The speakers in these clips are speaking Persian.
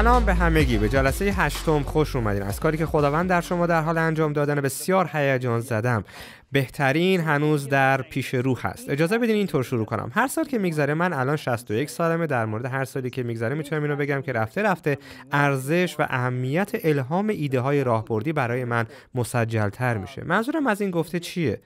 سلام به همگی به جلسه هشتم خوش اومدین از کاری که خداوند در شما در حال انجام دادن بسیار هیجان زدم بهترین هنوز در پیش رو هست اجازه بدین اینطور شروع کنم هر سال که میگذره من الان 61 سالمه در مورد هر سالی که میگذره میتونم اینو بگم که رفته رفته ارزش و اهمیت الهام ایده های راهبردی برای من تر میشه منظورم از این گفته چیه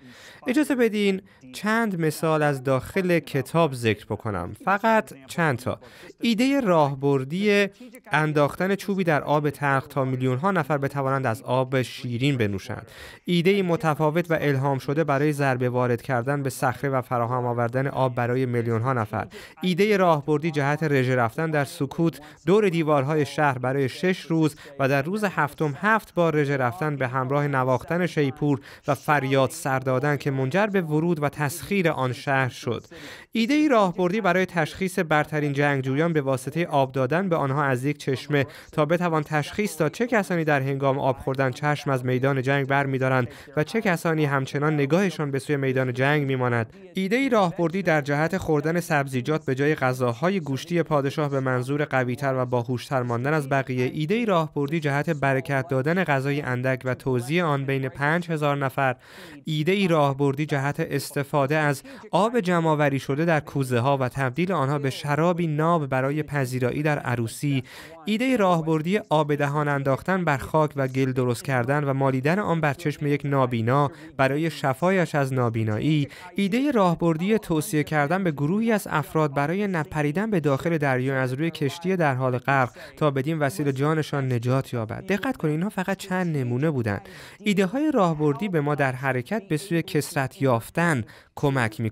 اجازه بدین چند مثال از داخل کتاب ذکر بکنم فقط چند تا ایده راهبردی انداختن چوبی در آب تلخ تا میلیون ها نفر بتوانند از آب شیرین بنوشند ایده متفاوت و الهام شده برای ضربه وارد کردن به صخره و فراهم آوردن آب برای میلیون ها نفر ایده راهبردی جهت رژه رفتن در سکوت دور دیوارهای شهر برای شش روز و در روز هفتم هفت بار رژه رفتن به همراه نواختن شیپور و فریاد سر دادن که منجر به ورود و تسخیر آن شهر شد ایده راهبردی برای تشخیص برترین جنگجویان به واسطه آب دادن به آنها از یک چشمه تا بتوان تشخیص داد چه کسانی در هنگام آب خوردن چشم از میدان جنگ برمیدارند و چه کسانی همچنان نگاهشان به سوی میدان جنگ میماند ایده ای راهبردی در جهت خوردن سبزیجات به جای غذاهای گوشتی پادشاه به منظور قویتر و باهوشتر ماندن از بقیه ایده ای راهبردی جهت برکت دادن غذای اندک و توزیع آن بین 5000 نفر ایده ای راهبردی جهت استفاده از آب جمعآوری شده در کوزه ها و تبدیل آنها به شرابی ناب برای پذیرایی در عروسی ایده راهبردی آب دهان انداختن بر خاک و گل درست کردن و مالیدن آن بر چشم یک نابینا برای شفایش از نابینایی ایده راهبردی توصیه کردن به گروهی از افراد برای نپریدن به داخل دریا از روی کشتی در حال غرق تا بدین وسیله جانشان نجات یابد دقت کنید اینها فقط چند نمونه بودند ایده های راهبردی به ما در حرکت به سوی کسرت یافتن کمک می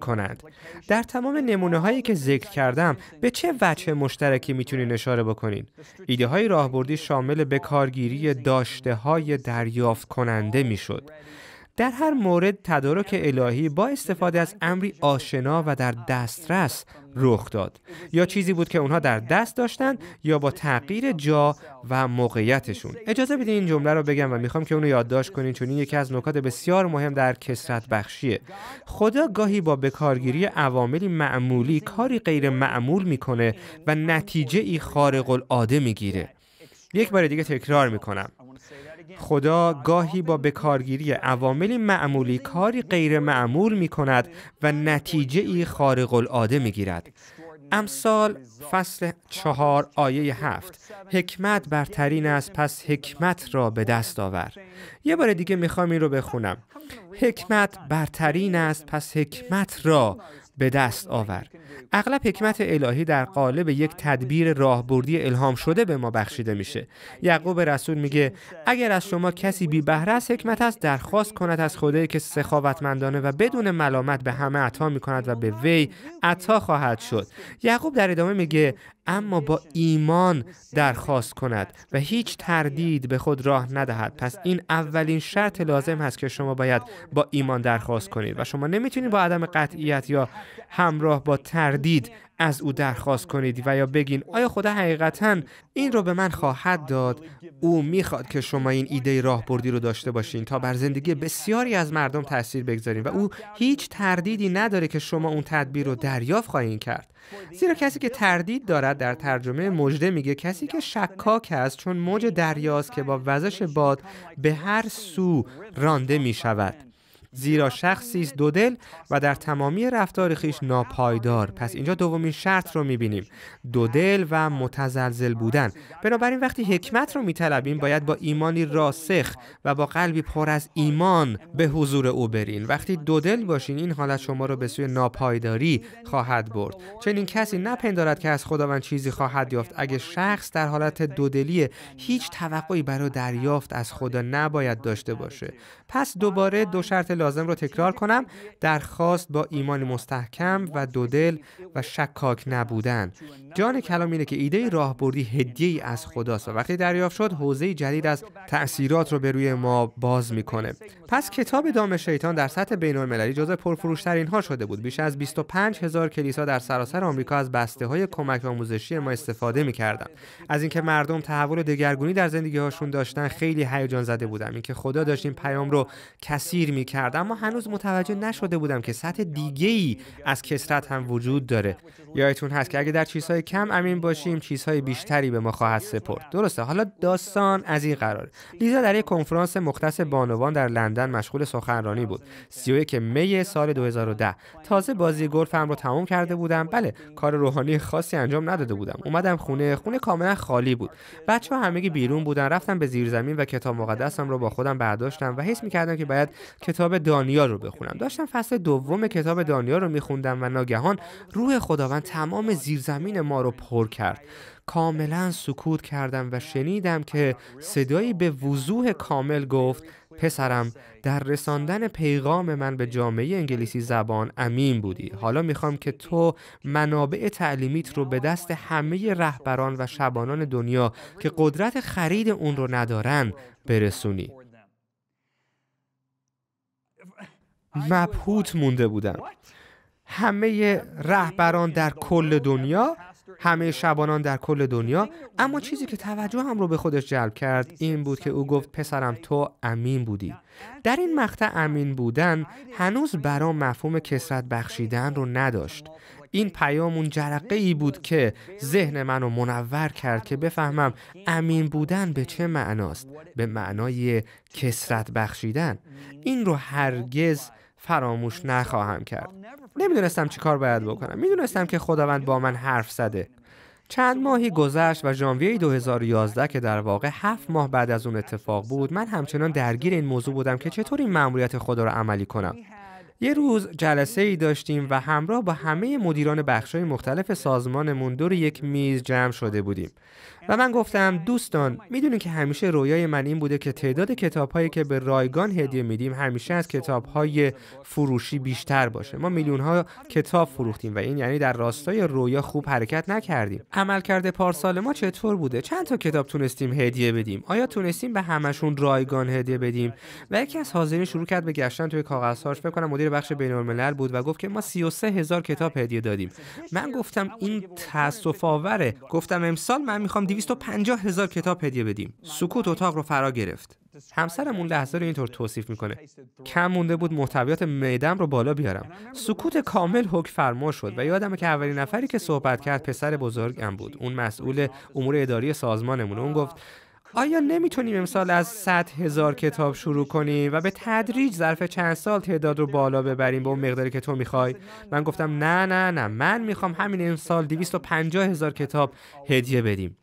در تمام نمونه هایی که ذکر کردم به چه وجه مشترکی میتونین اشاره بکنین؟ ایده های راهبردی شامل به کارگیری داشته های دریافت کننده میشد. در هر مورد تدارک الهی با استفاده از امری آشنا و در دسترس رخ داد یا چیزی بود که اونها در دست داشتند یا با تغییر جا و موقعیتشون اجازه بدین این جمله رو بگم و میخوام که اونو یادداشت کنین چون این یکی از نکات بسیار مهم در کسرت بخشیه خدا گاهی با بکارگیری عواملی معمولی کاری غیر معمول میکنه و نتیجه ای خارق العاده میگیره یک بار دیگه تکرار میکنم خدا گاهی با بکارگیری عواملی معمولی کاری غیر معمول می کند و نتیجه ای خارق العاده می گیرد. امثال فصل چهار آیه هفت حکمت برترین است پس حکمت را به دست آور یه بار دیگه میخوام این رو بخونم حکمت برترین است پس حکمت را به دست آور اغلب حکمت الهی در قالب یک تدبیر راهبردی الهام شده به ما بخشیده میشه یعقوب رسول میگه اگر از شما کسی بی بهره از حکمت است درخواست کند از خدایی که سخاوتمندانه و بدون ملامت به همه عطا میکند و به وی عطا خواهد شد یعقوب در ادامه میگه اما با ایمان درخواست کند و هیچ تردید به خود راه ندهد پس این اولین شرط لازم هست که شما باید با ایمان درخواست کنید و شما نمیتونید با عدم قطعیت یا همراه با تردید از او درخواست کنید و یا بگین آیا خدا حقیقتا این رو به من خواهد داد او میخواد که شما این ایده راهبردی رو داشته باشین تا بر زندگی بسیاری از مردم تاثیر بگذارین و او هیچ تردیدی نداره که شما اون تدبیر رو دریافت خواهین کرد زیرا کسی که تردید دارد در ترجمه مجده میگه کسی که شکاک است چون موج دریاست که با وزش باد به هر سو رانده می شود زیرا شخصی است دودل و در تمامی رفتار خیش ناپایدار پس اینجا دومین شرط رو میبینیم دودل و متزلزل بودن بنابراین وقتی حکمت رو میطلبیم باید با ایمانی راسخ و با قلبی پر از ایمان به حضور او برین وقتی دودل باشین این حالت شما رو به سوی ناپایداری خواهد برد چنین کسی نپندارد که از خداوند چیزی خواهد یافت اگه شخص در حالت دودلی هیچ توقعی برای دریافت از خدا نباید داشته باشه پس دوباره دو شرط لازم رو تکرار کنم درخواست با ایمان مستحکم و دودل و شکاک نبودن جان کلام اینه که ایده راهبردی هدیه ای از خداست و وقتی دریافت شد حوزه جدید از تاثیرات رو به روی ما باز میکنه پس کتاب دام شیطان در سطح بین المللی جزو پرفروشترین ها شده بود بیش از 25 هزار کلیسا در سراسر آمریکا از بسته های کمک آموزشی ما استفاده میکردن از اینکه مردم تحول و دگرگونی در زندگی هاشون داشتن خیلی هیجان زده بودم اینکه خدا داشت پیام رو کثیر میکرد اما هنوز متوجه نشده بودم که سطح دیگه ای از کسرت هم وجود داره یادتون هست که اگه در چیزهای کم امین باشیم چیزهای بیشتری به ما خواهد سپرد درسته حالا داستان از این قرار لیزا در یک کنفرانس مختص بانوان در لندن مشغول سخنرانی بود که می سال 2010 تازه بازی گلفم رو تمام کرده بودم بله کار روحانی خاصی انجام نداده بودم اومدم خونه خونه کاملا خالی بود بچه ها همگی بیرون بودن رفتم به زیرزمین و کتاب مقدسم رو با خودم برداشتم و حس میکردم که باید کتاب دانیال رو بخونم داشتم فصل دوم کتاب دانیال رو میخوندم و ناگهان روح خداوند تمام زیرزمین ما رو پر کرد کاملا سکوت کردم و شنیدم که صدایی به وضوح کامل گفت پسرم در رساندن پیغام من به جامعه انگلیسی زبان امین بودی حالا میخوام که تو منابع تعلیمیت رو به دست همه رهبران و شبانان دنیا که قدرت خرید اون رو ندارن برسونی مبهوت مونده بودم همه رهبران در کل دنیا همه شبانان در کل دنیا اما چیزی که توجه هم رو به خودش جلب کرد این بود که او گفت پسرم تو امین بودی در این مقطع امین بودن هنوز برام مفهوم کسرت بخشیدن رو نداشت این پیام اون جرقه ای بود که ذهن منو منور کرد که بفهمم امین بودن به چه معناست به معنای کسرت بخشیدن این رو هرگز فراموش نخواهم کرد نمیدونستم چی کار باید بکنم میدونستم که خداوند با من حرف زده چند ماهی گذشت و ژانویه 2011 که در واقع هفت ماه بعد از اون اتفاق بود من همچنان درگیر این موضوع بودم که چطور این مأموریت خدا را عملی کنم یه روز جلسه ای داشتیم و همراه با همه مدیران بخش‌های مختلف سازمانمون دور یک میز جمع شده بودیم و من گفتم دوستان میدونین که همیشه رویای من این بوده که تعداد کتابهایی که به رایگان هدیه میدیم همیشه از کتابهای فروشی بیشتر باشه ما میلیون کتاب فروختیم و این یعنی در راستای رویا خوب حرکت نکردیم عملکرد پارسال ما چطور بوده چند تا کتاب تونستیم هدیه بدیم آیا تونستیم به همشون رایگان هدیه بدیم و یکی از حاضرین شروع کرد به گشتن توی کاغذهاش فکر کنم مدیر بخش بینالملل بود و گفت که ما 33 هزار کتاب هدیه دادیم من گفتم این تاسف آوره گفتم امسال من میخوام 250 هزار کتاب هدیه بدیم سکوت اتاق رو فرا گرفت همسرم اون لحظه رو اینطور توصیف میکنه کم مونده بود محتویات میدم رو بالا بیارم سکوت کامل حکم فرما شد و یادمه که اولین نفری که صحبت کرد پسر بزرگم بود اون مسئول امور اداری سازمانمون اون گفت آیا نمیتونیم امسال از 100 هزار کتاب شروع کنیم و به تدریج ظرف چند سال تعداد رو بالا ببریم به اون مقداری که تو میخوای من گفتم نه نه نه من میخوام همین امسال 250 هزار کتاب هدیه بدیم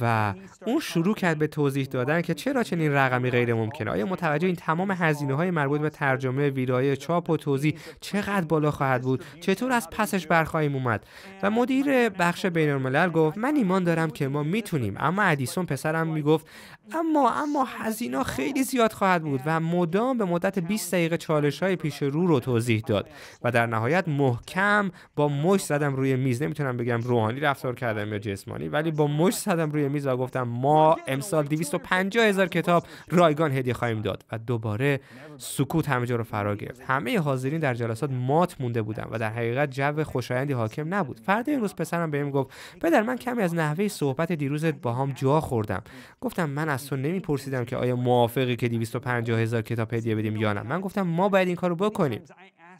و اون شروع کرد به توضیح دادن که چرا چنین رقمی غیر ممکنه آیا متوجه این تمام هزینه های مربوط به ترجمه ویرای چاپ و توضیح چقدر بالا خواهد بود چطور از پسش برخواهیم اومد و مدیر بخش بین الملل گفت من ایمان دارم که ما میتونیم اما ادیسون پسرم میگفت اما اما هزینه خیلی زیاد خواهد بود و مدام به مدت 20 دقیقه چالش های پیش رو رو توضیح داد و در نهایت محکم با مش زدم روی میز نمیتونم بگم روحانی رفتار کردم یا جسمانی ولی با مش گذاشتم روی میز و گفتم ما امسال 250 هزار کتاب رایگان هدیه خواهیم داد و دوباره سکوت همه جا رو فرا گرفت همه حاضرین در جلسات مات مونده بودم و در حقیقت جو خوشایندی حاکم نبود فردا این روز پسرم بهم گفت پدر من کمی از نحوه صحبت دیروزت با هم جا خوردم گفتم من از تو نمیپرسیدم که آیا موافقی که 250 هزار کتاب هدیه بدیم یا نه من گفتم ما باید این کارو بکنیم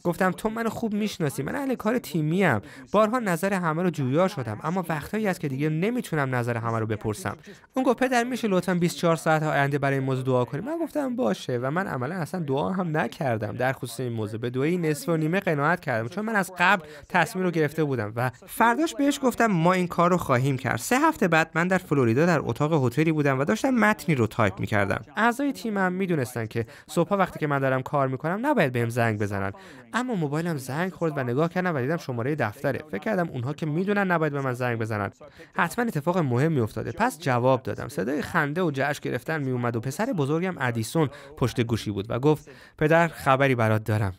گفتم تو منو خوب میشناسی من اهل کار تیمی ام بارها نظر همه رو جویا شدم اما وقتایی است که دیگه نمیتونم نظر همه رو بپرسم اون گفت پدر میشه لطفا 24 ساعت آینده برای این موضوع دعا کنی من گفتم باشه و من عملا اصلا دعا هم نکردم در خصوص این موضوع به دعای نصف و نیمه قناعت کردم چون من از قبل تصمیم رو گرفته بودم و فرداش بهش گفتم ما این کار رو خواهیم کرد سه هفته بعد من در فلوریدا در اتاق هتلی بودم و داشتم متنی رو تایپ میکردم اعضای تیمم میدونستن که صبحها وقتی که من دارم کار میکنم نباید بهم زنگ بزنن اما موبایلم زنگ خورد و نگاه کردم و دیدم شماره دفتره فکر کردم اونها که میدونن نباید به من زنگ بزنن حتما اتفاق مهمی افتاده پس جواب دادم صدای خنده و جشن گرفتن میومد و پسر بزرگم ادیسون پشت گوشی بود و گفت پدر خبری برات دارم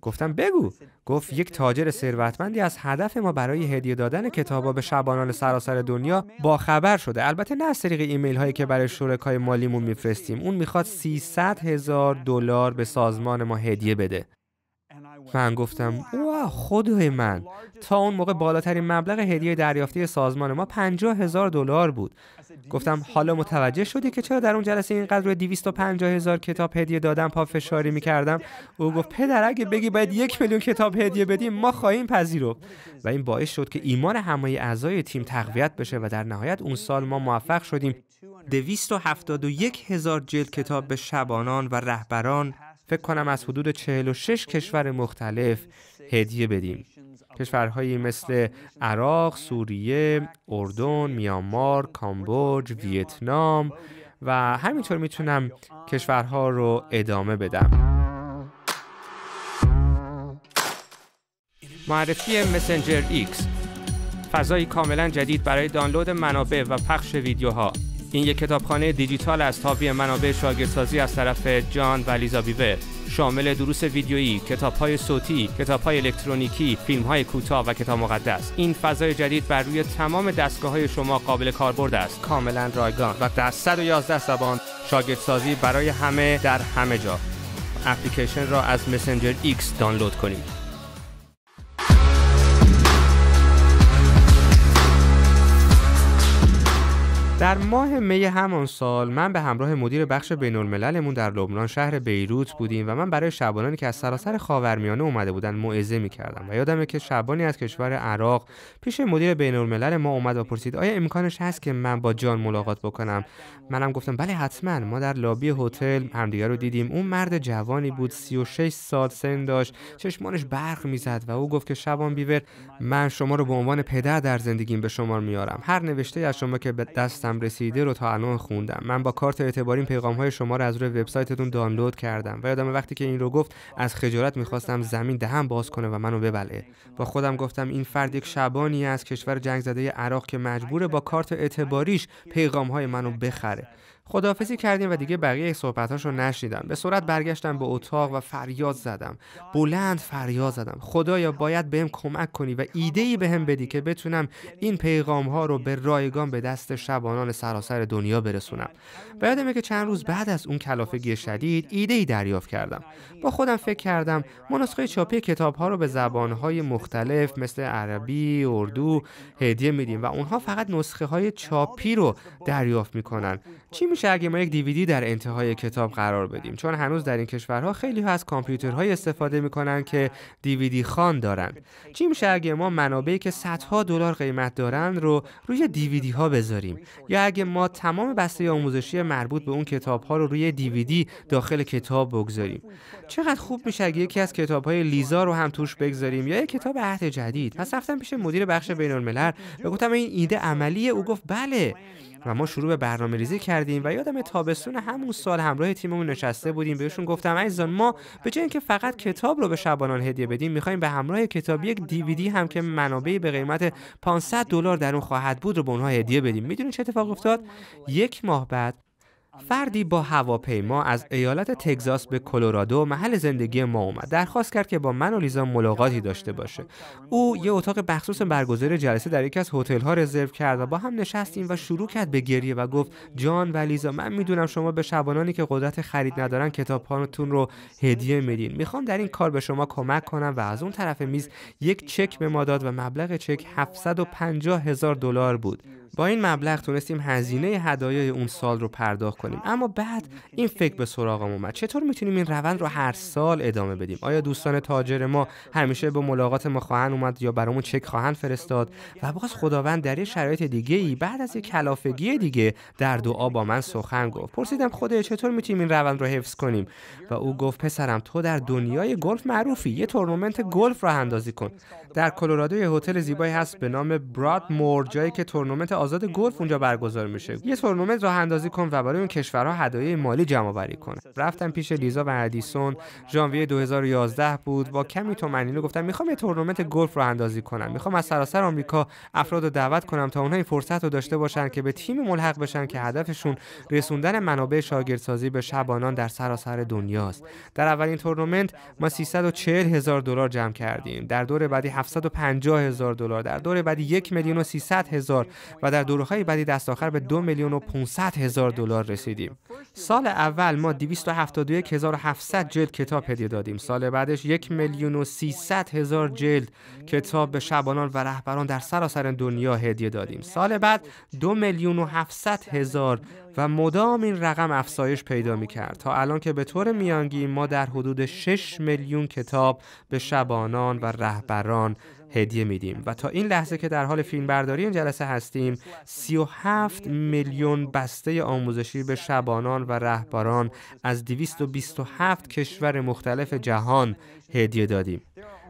گفتم بگو گفت یک تاجر ثروتمندی از هدف ما برای هدیه دادن کتابا به شبانان سراسر دنیا با خبر شده البته نه از طریق ایمیل هایی که برای شرکای مالیمون میفرستیم اون میخواد 300 هزار دلار به سازمان ما هدیه بده من گفتم وا خدای من تا اون موقع بالاترین مبلغ هدیه دریافتی سازمان ما ۵ هزار دلار بود گفتم حالا متوجه شدی که چرا در اون جلسه اینقدر روی 250 هزار کتاب هدیه دادم پا فشاری میکردم او گفت پدر اگه بگی باید یک میلیون کتاب هدیه بدیم ما خواهیم پذیرفت و این باعث شد که ایمان همه اعضای تیم تقویت بشه و در نهایت اون سال ما موفق شدیم یک هزار جلد کتاب به شبانان و رهبران فکر کنم از حدود 46 کشور مختلف هدیه بدیم کشورهایی مثل عراق، سوریه، اردن، میانمار، کامبوج، ویتنام و همینطور میتونم کشورها رو ادامه بدم. معرفی مسنجر X فضایی کاملا جدید برای دانلود منابع و پخش ویدیوها این یک کتابخانه دیجیتال از تاوی منابع شاگردسازی از طرف جان و لیزا بیور شامل دروس ویدیویی، کتاب‌های صوتی، کتاب‌های الکترونیکی، فیلم‌های کوتاه و کتاب مقدس. این فضای جدید بر روی تمام دستگاه‌های شما قابل کاربرد است. کاملا رایگان و در 111 زبان شاگردسازی برای همه در همه جا. اپلیکیشن را از مسنجر ایکس دانلود کنید. در ماه می همان سال من به همراه مدیر بخش بین المللمون در لبنان شهر بیروت بودیم و من برای شبانانی که از سراسر خاورمیانه اومده بودن موعظه می و یادمه که شبانی از کشور عراق پیش مدیر بین الملل ما اومد و پرسید آیا امکانش هست که من با جان ملاقات بکنم منم گفتم بله حتما ما در لابی هتل همدیگه رو دیدیم اون مرد جوانی بود 36 سال سن داشت چشمانش برق میزد و او گفت که شبان بیور من شما رو به عنوان پدر در زندگیم به شما میارم هر نوشته از شما که به دستم دستم رسیده رو تا الان خوندم من با کارت اعتباری پیغام های شما رو از روی وبسایتتون دانلود کردم و یادم وقتی که این رو گفت از خجالت میخواستم زمین دهم باز کنه و منو ببله با خودم گفتم این فرد یک شبانی از کشور جنگ زده عراق که مجبوره با کارت اعتباریش پیغام های منو بخره خداحافظی کردیم و دیگه بقیه صحبتاش رو نشنیدم به صورت برگشتم به اتاق و فریاد زدم بلند فریاد زدم خدایا باید بهم کمک کنی و ایده ای بهم بدی که بتونم این پیغام ها رو به رایگان به دست شبانان سراسر دنیا برسونم و یادمه که چند روز بعد از اون کلافگی شدید ایده ای دریافت کردم با خودم فکر کردم ما نسخه چاپی کتاب ها رو به زبان های مختلف مثل عربی، اردو هدیه میدیم و اونها فقط نسخه های چاپی رو دریافت میکنن چی میشه اگه ما یک دیویدی در انتهای کتاب قرار بدیم چون هنوز در این کشورها خیلی ها از کامپیوترهای استفاده میکنن که دیویدی خان دارن چی میشه اگه ما منابعی که صدها دلار قیمت دارن رو روی دیویدی ها بذاریم یا اگه ما تمام بسته آموزشی مربوط به اون کتاب ها رو روی دیویدی داخل کتاب بگذاریم چقدر خوب میشه اگه یکی از کتاب های لیزا رو هم توش بگذاریم یا یک کتاب عهد جدید پس رفتم پیش مدیر بخش بین الملل گفتم این ایده عملیه او گفت بله و ما شروع به برنامه ریزی کردیم و یادم تابستون همون سال همراه تیممون نشسته بودیم بهشون گفتم عزیزان ما به جای اینکه فقط کتاب رو به شبانان هدیه بدیم میخوایم به همراه کتاب یک دیویدی هم که منابعی به قیمت 500 دلار در اون خواهد بود رو به اونها هدیه بدیم میدونین چه اتفاق افتاد یک ماه بعد فردی با هواپیما از ایالت تگزاس به کلرادو محل زندگی ما اومد درخواست کرد که با من و لیزا ملاقاتی داشته باشه او یه اتاق مخصوص برگزار جلسه در یکی از هتل ها رزرو کرد و با هم نشستیم و شروع کرد به گریه و گفت جان و لیزا من میدونم شما به شبانانی که قدرت خرید ندارن کتابهاتون رو هدیه میدین میخوام در این کار به شما کمک کنم و از اون طرف میز یک چک به ما داد و مبلغ چک 750 هزار دلار بود با این مبلغ تونستیم هزینه هدایای اون سال رو پرداخت کنیم اما بعد این فکر به سراغم اومد چطور میتونیم این روند رو هر سال ادامه بدیم آیا دوستان تاجر ما همیشه به ملاقات ما خواهند اومد یا برامون چک خواهند فرستاد و باز خداوند در یه شرایط دیگه ای بعد از یه کلافگی دیگه در دعا با من سخن گفت پرسیدم خدایا چطور میتونیم این روند رو حفظ کنیم و او گفت پسرم تو در دنیای گلف معروفی یه تورنمنت گلف راه اندازی کن در کلرادو یه هتل زیبایی هست به نام براد مور جایی که تورنمنت آزاد گلف اونجا برگزار میشه یه تورنمنت راه اندازی کن و برای اون کشورها هدایای مالی جمع آوری کن رفتم پیش لیزا و ادیسون ژانویه 2011 بود با کمی تومنینه گفتم میخوام یه تورنمنت گلف راه اندازی کنم میخوام از سراسر آمریکا افراد رو دعوت کنم تا اونها این فرصت رو داشته باشن که به تیم ملحق بشن که هدفشون رسوندن منابع شاگردسازی به شبانان در سراسر دنیاست در اولین تورنمنت ما 340 هزار دلار جمع کردیم در دور بعدی 750 هزار دلار در دور بعدی 1 میلیون و 300 هزار و در های بعدی دست آخر به 2 میلیون و 500 هزار دلار رسیدیم. سال اول ما 271700 جلد کتاب هدیه دادیم. سال بعدش 1 میلیون و 300 هزار جلد کتاب به شبانان و رهبران در سراسر دنیا هدیه دادیم. سال بعد 2 میلیون و 700 هزار و مدام این رقم افزایش پیدا می کرد تا الان که به طور میانگین ما در حدود 6 میلیون کتاب به شبانان و رهبران هدیه میدیم و تا این لحظه که در حال فیلم برداری این جلسه هستیم 37 میلیون بسته آموزشی به شبانان و رهبران از 227 کشور مختلف جهان هدیه دادیم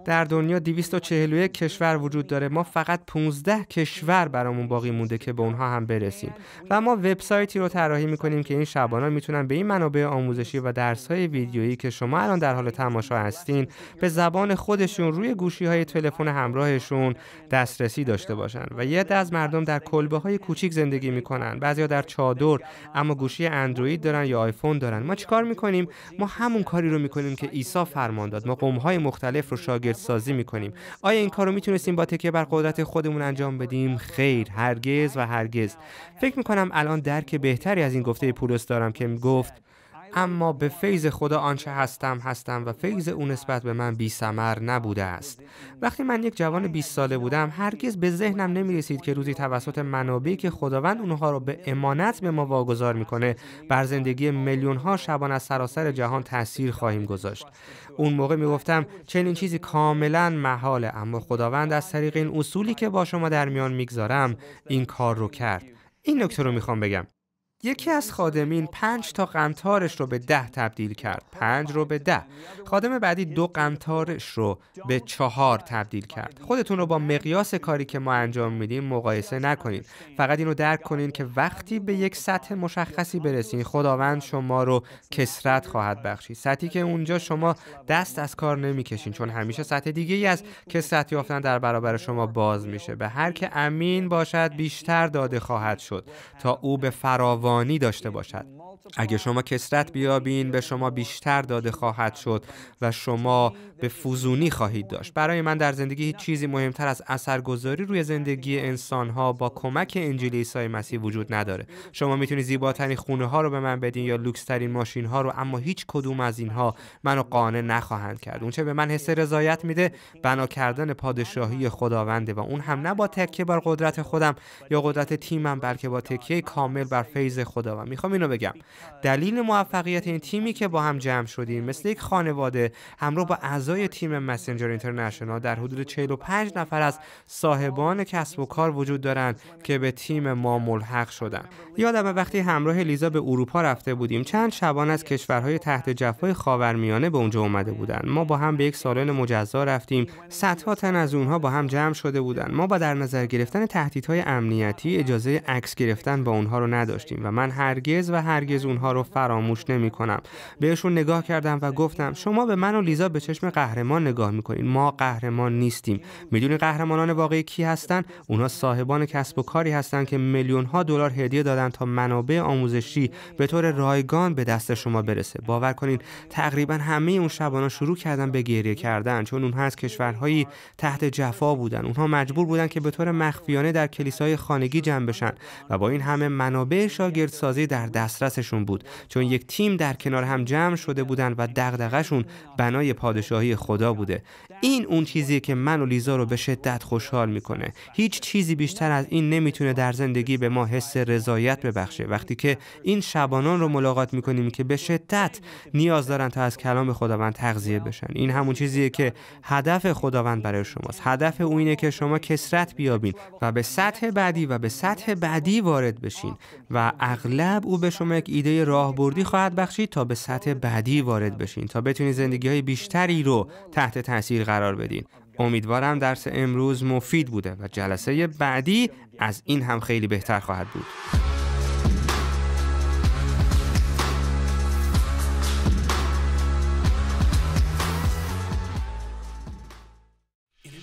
در دنیا 241 کشور وجود داره ما فقط 15 کشور برامون باقی مونده که به اونها هم برسیم و ما وبسایتی رو طراحی میکنیم که این شبانان میتونن به این منابع آموزشی و درس های ویدیویی که شما الان در حال تماشا هستین به زبان خودشون روی گوشی های تلفن همراهشون دسترسی داشته باشن و یه از مردم در کلبه های کوچیک زندگی میکنن بعضیا در چادر اما گوشی اندروید دارن یا آیفون دارن ما چیکار میکنیم ما همون کاری رو میکنیم که عیسی فرمان داد ما قوم های مختلف رو شاگرد سازی میکنیم آیا این کارو میتونستیم با تکیه بر قدرت خودمون انجام بدیم خیر هرگز و هرگز فکر میکنم الان درک بهتری از این گفته پولس دارم که گفت اما به فیض خدا آنچه هستم هستم و فیض او نسبت به من بی سمر نبوده است وقتی من یک جوان 20 ساله بودم هرگز به ذهنم نمی رسید که روزی توسط منابعی که خداوند اونها رو به امانت به ما واگذار میکنه بر زندگی میلیون ها شبان از سراسر جهان تاثیر خواهیم گذاشت اون موقع می گفتم چنین چیزی کاملا محاله اما خداوند از طریق این اصولی که با شما در میان میگذارم این کار رو کرد این نکته رو میخوام بگم یکی از خادمین پنج تا قمتارش رو به ده تبدیل کرد پنج رو به ده خادم بعدی دو قمتارش رو به چهار تبدیل کرد خودتون رو با مقیاس کاری که ما انجام میدیم مقایسه نکنید فقط این رو درک کنین که وقتی به یک سطح مشخصی برسین خداوند شما رو کسرت خواهد بخشید سطحی که اونجا شما دست از کار نمیکشین چون همیشه سطح دیگه ای از کسرت یافتن در برابر شما باز میشه به هر که امین باشد بیشتر داده خواهد شد تا او به فراوان داشته باشد اگه شما کسرت بیابین به شما بیشتر داده خواهد شد و شما به فوزونی خواهید داشت برای من در زندگی هیچ چیزی مهمتر از اثرگذاری روی زندگی انسانها با کمک انجیل عیسی مسیح وجود نداره شما میتونید زیباترین خونه ها رو به من بدین یا لوکس ترین ماشین ها رو اما هیچ کدوم از اینها منو قانع نخواهند کرد اونچه به من حس رضایت میده بنا کردن پادشاهی خداونده و اون هم نه با تکیه بر قدرت خودم یا قدرت تیمم بلکه با تکیه کامل بر فیض خدا و میخوام اینو بگم دلیل موفقیت این تیمی که با هم جمع شدیم مثل یک خانواده همراه با اعضای تیم مسنجر اینترنشنال در حدود 45 نفر از صاحبان کسب و کار وجود دارند که به تیم ما ملحق شدند یادم وقتی همراه لیزا به اروپا رفته بودیم چند شبان از کشورهای تحت جفای خاورمیانه به اونجا اومده بودند ما با هم به یک سالن مجزا رفتیم صدها تن از اونها با هم جمع شده بودند ما با در نظر گرفتن تهدیدهای امنیتی اجازه عکس گرفتن با اونها رو نداشتیم و من هرگز و هرگز هرگز اونها رو فراموش نمی کنم بهشون نگاه کردم و گفتم شما به من و لیزا به چشم قهرمان نگاه میکنین ما قهرمان نیستیم میدونی قهرمانان واقعی کی هستن اونا صاحبان کسب و کاری هستن که میلیون ها دلار هدیه دادن تا منابع آموزشی به طور رایگان به دست شما برسه باور کنین تقریبا همه اون شبانا شروع کردن به گریه کردن چون اونها از کشورهایی تحت جفا بودن اونها مجبور بودن که به طور مخفیانه در کلیسای خانگی جمع بشن و با این همه منابع شاگردسازی در دسترس شون بود چون یک تیم در کنار هم جمع شده بودن و دغدغشون بنای پادشاهی خدا بوده این اون چیزی که من و لیزا رو به شدت خوشحال میکنه هیچ چیزی بیشتر از این نمیتونه در زندگی به ما حس رضایت ببخشه وقتی که این شبانان رو ملاقات میکنیم که به شدت نیاز دارن تا از کلام خداوند تغذیه بشن این همون چیزیه که هدف خداوند برای شماست هدف او اینه که شما کسرت بیابین و به سطح بعدی و به سطح بعدی وارد بشین و اغلب او به شما یک ایده راهبردی خواهد بخشید تا به سطح بعدی وارد بشین تا بتونید زندگی های بیشتری رو تحت تاثیر قرار بدین امیدوارم درس امروز مفید بوده و جلسه بعدی از این هم خیلی بهتر خواهد بود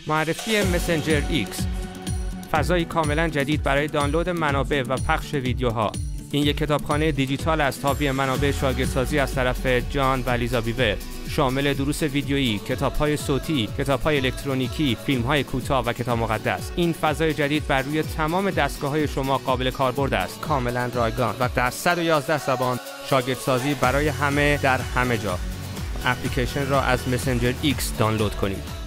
معرفی مسنجر ایکس فضایی کاملا جدید برای دانلود منابع و پخش ویدیوها این یک کتابخانه دیجیتال از تابی منابع شاگردسازی از طرف جان و لیزا بیور شامل دروس ویدیویی، کتاب‌های صوتی، کتاب‌های الکترونیکی، فیلم‌های کوتاه و کتاب مقدس. این فضای جدید بر روی تمام دستگاه‌های شما قابل کاربرد است. کاملا رایگان و در 111 زبان شاگردسازی برای همه در همه جا. اپلیکیشن را از مسنجر ایکس دانلود کنید.